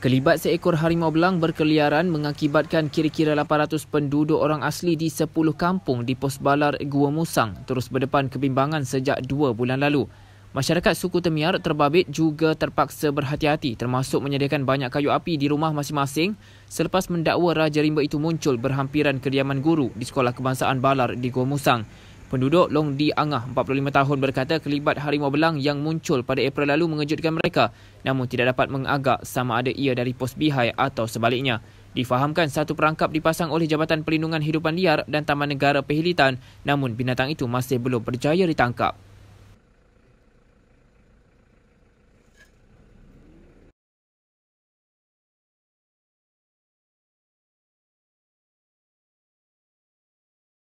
Kelibat seekor harimau belang berkeliaran mengakibatkan kira-kira 800 penduduk orang asli di 10 kampung di Pos Balar Gua Musang terus berdepan kebimbangan sejak 2 bulan lalu. Masyarakat suku Temiar terbabit juga terpaksa berhati-hati termasuk menyediakan banyak kayu api di rumah masing-masing selepas mendakwa Raja Rimba itu muncul berhampiran kediaman guru di Sekolah Kebangsaan Balar di Gua Musang. Penduduk Long Di Angah, 45 tahun berkata kelibat harimau belang yang muncul pada April lalu mengejutkan mereka namun tidak dapat mengagak sama ada ia dari pos bihai atau sebaliknya. Difahamkan satu perangkap dipasang oleh Jabatan Pelindungan Hidupan Liar dan Taman Negara Pehilitan namun binatang itu masih belum berjaya ditangkap.